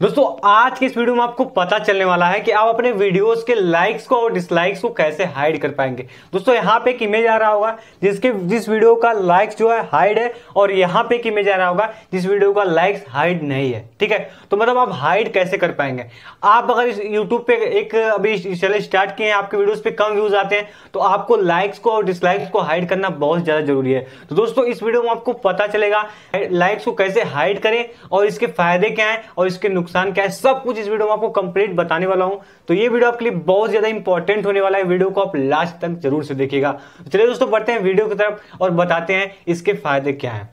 दोस्तों आज के इस वीडियो में आपको पता चलने वाला है कि आप अपने वीडियोस के लाइक्स को और डिसलाइक्स को कैसे हाइड कर पाएंगे दोस्तों यहाँ पे एक इमेज आ रहा होगा जिसके जिस वीडियो का लाइक्स जो है हाइड है और यहाँ पे एक इमेज आ रहा होगा जिस वीडियो का लाइक्स हाइड नहीं है ठीक है तो मतलब आप हाइड कैसे कर पाएंगे आप अगर इस यूट्यूब पे एक अभी चैनल स्टार्ट किए हैं आपके वीडियोज पे कम व्यूज आते हैं तो आपको लाइक्स को और डिसलाइक्स को हाइड करना बहुत ज़्यादा जरूरी है तो दोस्तों इस वीडियो में आपको पता चलेगा लाइक्स को कैसे हाइड करें और इसके फायदे क्या है और इसके नुकसान क्या है सब कुछ इस वीडियो में आपको कंप्लीट बताने वाला हूं तो ये वीडियो आपके लिए बहुत ज्यादा इंपॉर्टेंट होने वाला है वीडियो को आप लास्ट तक जरूर से देखिएगा तो चलिए दोस्तों बढ़ते हैं वीडियो की तरफ और बताते हैं इसके फायदे क्या है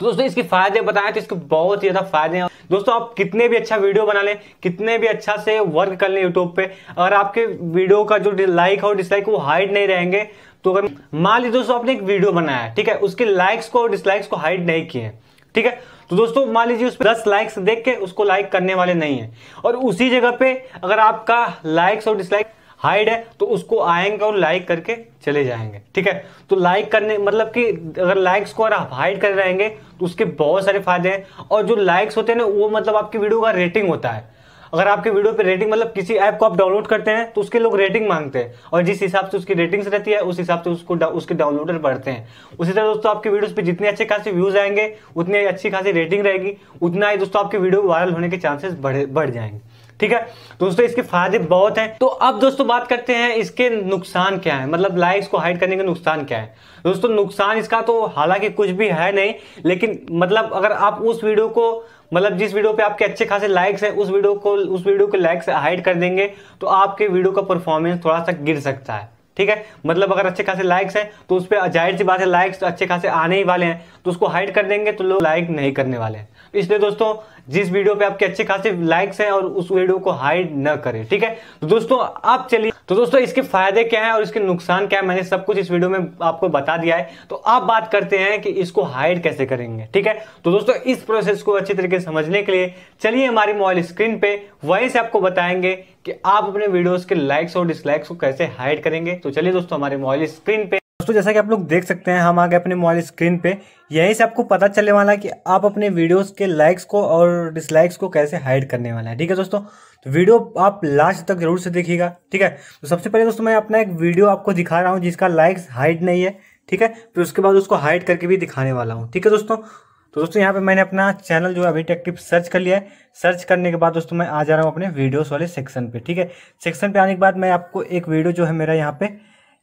तो दोस्तों इसके फायदे बताएं तो इसके बहुत ही ज़्यादा फायदे हैं दोस्तों आप कितने भी अच्छा वीडियो बना लें कितने भी अच्छा से वर्क कर लें यूट्यूब पे अगर आपके वीडियो का जो लाइक और डिसलाइक वो हाइड नहीं रहेंगे तो अगर मान लीजिए दोस्तों आपने एक वीडियो बनाया है ठीक है उसके लाइक्स को और डिसलाइक्स को हाइड नहीं किए ठीक है तो दोस्तों मान लीजिए उस पर दस लाइक्स देख के उसको लाइक करने वाले नहीं है और उसी जगह पे अगर आपका लाइक्स और डिसलाइक हाइड है तो उसको आएंगे और लाइक करके चले जाएंगे ठीक है तो लाइक करने मतलब कि अगर लाइक्स को अगर आप हाइड कर रहेंगे तो उसके बहुत सारे फायदे हैं और जो लाइक्स होते हैं ना वो मतलब आपकी वीडियो का रेटिंग होता है अगर आपके वीडियो पे रेटिंग मतलब किसी ऐप को आप डाउनलोड करते हैं तो उसके लोग रेटिंग मांगते हैं और जिस हिसाब से उसकी रेटिंग्स रहती है उस हिसाब से उसको उसके डाउनलोडर बढ़ते हैं उसी तरह दोस्तों आपके वीडियोस पे जितने अच्छे खासे व्यूज आएंगे उतनी अच्छी खासी रेटिंग रहेगी उतना ही दोस्तों आपकी वीडियो वायरल होने के चांसेस बढ़ जाएंगे ठीक है दोस्तों इसके फायदे बहुत हैं तो अब दोस्तों बात करते हैं इसके नुकसान क्या है मतलब लाइक्स को हाइड करने के नुकसान क्या है दोस्तों नुकसान इसका तो हालांकि कुछ भी है नहीं लेकिन मतलब अगर आप उस वीडियो को मतलब जिस वीडियो पे आपके अच्छे खासे लाइक्स हैं उस वीडियो को उस वीडियो के लाइक्स हाइड कर देंगे तो आपके वीडियो का परफॉर्मेंस थोड़ा सा गिर सकता है ठीक है मतलब अगर अच्छे खासे लाइक्स हैं तो उस पर जाहिर सी बात है लाइक्स तो अच्छे खासे आने ही वाले हैं तो उसको हाइड कर देंगे तो लोग लाइक नहीं करने वाले हैं इसलिए दोस्तों जिस वीडियो पे आपके अच्छे खासे लाइक्स हैं और उस वीडियो को हाइड न करें ठीक है तो दोस्तों आप चलिए तो दोस्तों इसके फायदे क्या है और इसके नुकसान क्या है मैंने सब कुछ इस वीडियो में आपको बता दिया है तो आप बात करते हैं कि इसको हाइड कैसे करेंगे ठीक है तो दोस्तों इस प्रोसेस को अच्छे तरीके से समझने के लिए चलिए हमारी मोबाइल स्क्रीन पे वहीं से आपको बताएंगे कि आप अपने वीडियोज के लाइक्स और डिसलाइक्स को कैसे हाइड करेंगे तो चलिए दोस्तों हमारे मोबाइल स्क्रीन पे दोस्तों जैसा कि आप लोग देख सकते हैं हम आ गए अपने मोबाइल स्क्रीन पे यहीं से आपको पता चलने वाला है कि आप अपने वीडियोस के लाइक्स को और डिसलाइक्स को कैसे हाइड करने वाला है ठीक है दोस्तों तो वीडियो आप लास्ट तक जरूर से देखिएगा ठीक है तो सबसे पहले दोस्तों मैं अपना एक वीडियो आपको दिखा रहा हूँ जिसका लाइक्स हाइड नहीं है ठीक है फिर उसके बाद उसको हाइड करके भी दिखाने वाला हूँ ठीक है दोस्तों तो दोस्तों यहाँ पे मैंने अपना चैनल जो है अभी टेक्टिव सर्च कर लिया है सर्च करने के बाद दोस्तों मैं आ जा रहा हूँ अपने वीडियोस वाले सेक्शन पे ठीक है सेक्शन पे आने के बाद मैं आपको एक वीडियो जो है मेरा यहाँ पे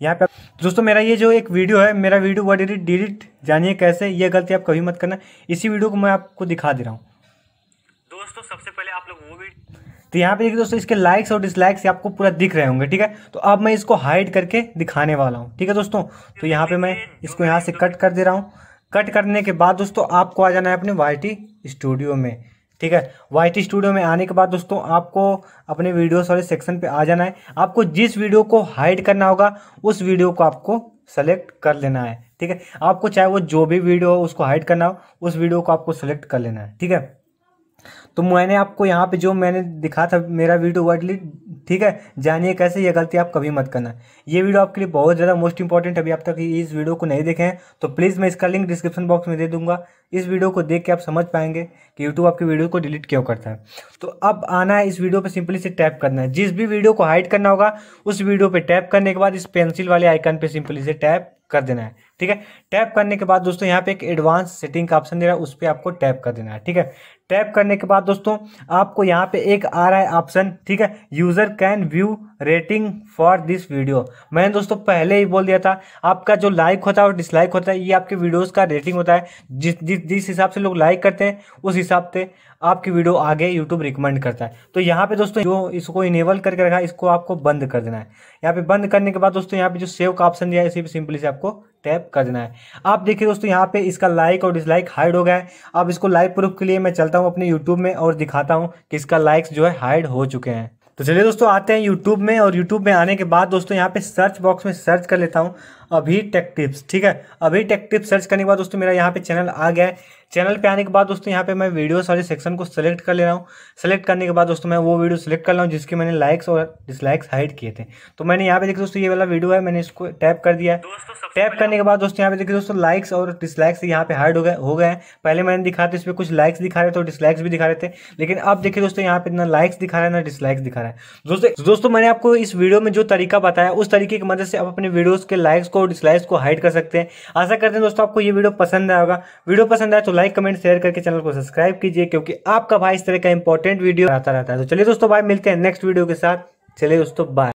यहाँ पे दोस्तों मेरा ये जो एक वीडियो है मेरा वीडियो हुआ इट डिलीट जानिए कैसे ये गलती आप कभी मत करना इसी वीडियो को मैं आपको दिखा दे रहा हूँ दोस्तों सबसे पहले आप लोग वो वीडियो तो यहाँ पे देखिए दोस्तों इसके लाइक्स और डिसलाइक्स आपको पूरा दिख रहे होंगे ठीक है तो अब मैं इसको हाइड करके दिखाने वाला हूँ ठीक है दोस्तों तो यहाँ पे मैं इसको यहाँ से कट कर दे रहा हूँ कट करने के बाद दोस्तों आपको आ जाना है अपने वाई स्टूडियो में ठीक है टी स्टूडियो में आने के बाद दोस्तों आपको अपने वीडियोस वाले सेक्शन पे आ जाना है आपको जिस वीडियो को हाइड करना होगा उस वीडियो को आपको सेलेक्ट कर लेना है ठीक है आपको चाहे वो जो भी वीडियो हो उसको हाइड करना हो उस वीडियो को आपको सेलेक्ट कर लेना है ठीक है तो मैंने आपको यहाँ पे जो मैंने दिखा था मेरा वीडियो वर्डली ठीक है जानिए कैसे ये गलती आप कभी मत करना ये वीडियो आपके लिए बहुत ज़्यादा मोस्ट इंपॉर्टेंट अभी आप तक इस वीडियो को नहीं देखें तो प्लीज़ मैं इसका लिंक डिस्क्रिप्शन बॉक्स में दे दूंगा इस वीडियो को देख के आप समझ पाएंगे कि यूट्यूब आपकी वीडियो को डिलीट क्यों करता है तो अब आना है इस वीडियो पर सिंपली से टैप करना है जिस भी वीडियो को हाइड करना होगा उस वीडियो पर टैप करने के बाद इस पेंसिल वाले आइकन पर सिंपली से टैप कर देना है ठीक है टैप करने के बाद दोस्तों यहाँ पे एक एडवांस सेटिंग का ऑप्शन दे रहा है उस पर आपको टैप कर देना है ठीक है टैप करने के बाद दोस्तों आपको यहाँ पे एक आ रहा है ऑप्शन ठीक है user can view rating for this video मैंने दोस्तों पहले ही बोल दिया था आपका जो लाइक होता है और डिसलाइक होता है ये आपके वीडियोस का रेटिंग होता है जिस जिस जिस हिसाब से लोग लाइक करते हैं उस हिसाब से आपकी वीडियो आगे यूट्यूब रिकमेंड करता है तो यहाँ पे दोस्तों जो इसको इनेबल करके रखा है इसको आपको बंद कर देना है यहाँ पे बंद करने के बाद दोस्तों यहाँ पे जो सेव का ऑप्शन दिया है इसी पर सिंपली से आपको टैप कर देना है आप देखिए दोस्तों यहाँ पे इसका लाइक और डिसलाइक हाइड हो गया है अब इसको लाइव प्रूफ के लिए मैं चलता हूँ अपने यूट्यूब में और दिखाता हूँ कि इसका लाइक्स जो है हाइड हो चुके हैं तो चलिए दोस्तों आते हैं यूट्यूब में और यूट्यूब में आने के बाद दोस्तों यहाँ पे सर्च बॉक्स में सर्च कर लेता हूँ अभी टेक टिप्स ठीक है अभी टेक टिप्स सर्च करने के बाद दोस्तों मेरा यहाँ पे चैनल आ गया है चैनल पे आने के बाद दोस्तों यहाँ पे मैं वीडियो वाले सेक्शन को सेलेक्ट कर ले रहा हूँ सेलेक्ट करने के बाद दोस्तों मैं वो वीडियो सेलेक्ट कर रहा हूँ जिसके मैंने लाइक्स और डिसलाइक्स हाइड किए थे तो मैंने यहाँ पे देखिए दोस्तों ये वाला वीडियो है मैंने इसको टैप कर दिया टैप करने के बाद दोस्तों यहाँ पे देखिए दोस्तों लाइक्स और डिसलाइक्स यहाँ पे हाइड हो गए हो गए पहले मैंने दिखा था इसमें कुछ लाइक्स दिखा रहे थे और डिसलाइक्स भी दिखा रहे थे लेकिन अब देखिए दोस्तों यहाँ पे ना लाइक्स दिखा रहा है ना डिसलाइक्स दिखा रहा है दोस्तों दोस्तों मैंने आपको इस वीडियो में जो तरीका बताया उस तरीके की मदद से आप अपने वीडियोज़ के लाइक्स को को स्लाइस को हाइड कर सकते हैं आशा करते हैं दोस्तों आपको ये वीडियो पसंद आया होगा वीडियो पसंद आया तो लाइक कमेंट शेयर करके चैनल को सब्सक्राइब कीजिए क्योंकि आपका भाई इस तरह का इंपॉर्टेंट वीडियो आता रहता है तो चलिए दोस्तों भाई मिलते हैं नेक्स्ट वीडियो के साथ चलिए दोस्तों बाय